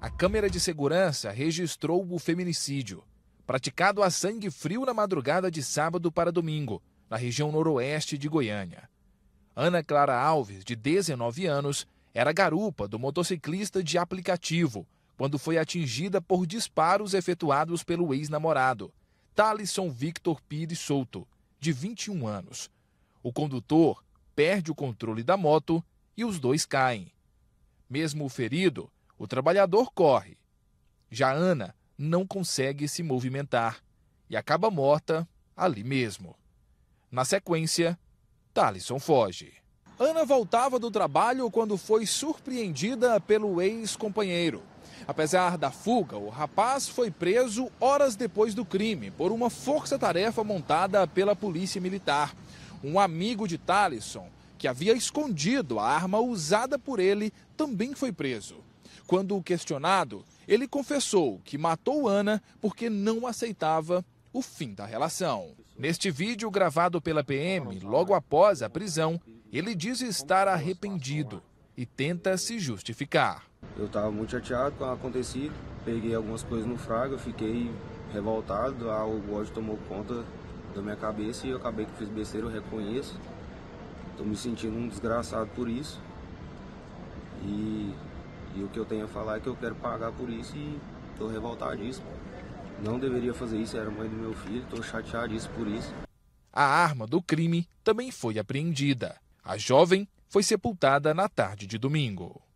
A câmera de segurança registrou o feminicídio, praticado a sangue frio na madrugada de sábado para domingo, na região noroeste de Goiânia. Ana Clara Alves, de 19 anos, era garupa do motociclista de aplicativo quando foi atingida por disparos efetuados pelo ex-namorado, Talisson Victor Pires Souto, de 21 anos. O condutor perde o controle da moto e os dois caem. Mesmo ferido, o trabalhador corre. Já Ana não consegue se movimentar e acaba morta ali mesmo. Na sequência, Talisson foge. Ana voltava do trabalho quando foi surpreendida pelo ex-companheiro. Apesar da fuga, o rapaz foi preso horas depois do crime por uma força-tarefa montada pela Polícia Militar. Um amigo de Talisson que havia escondido a arma usada por ele, também foi preso. Quando questionado, ele confessou que matou Ana porque não aceitava o fim da relação. Neste vídeo gravado pela PM, logo após a prisão, ele diz estar arrependido e tenta se justificar. Eu estava muito chateado com o acontecido, peguei algumas coisas no frago, fiquei revoltado, ah, o ódio tomou conta da minha cabeça e eu acabei que fiz besteira, eu reconheço. Estou me sentindo um desgraçado por isso. E, e, o que eu tenho a falar é que eu quero pagar por isso e estou revoltadíssimo. Não deveria fazer isso, era mãe do meu filho, estou chateadíssimo por isso. A arma do crime também foi apreendida. A jovem foi sepultada na tarde de domingo.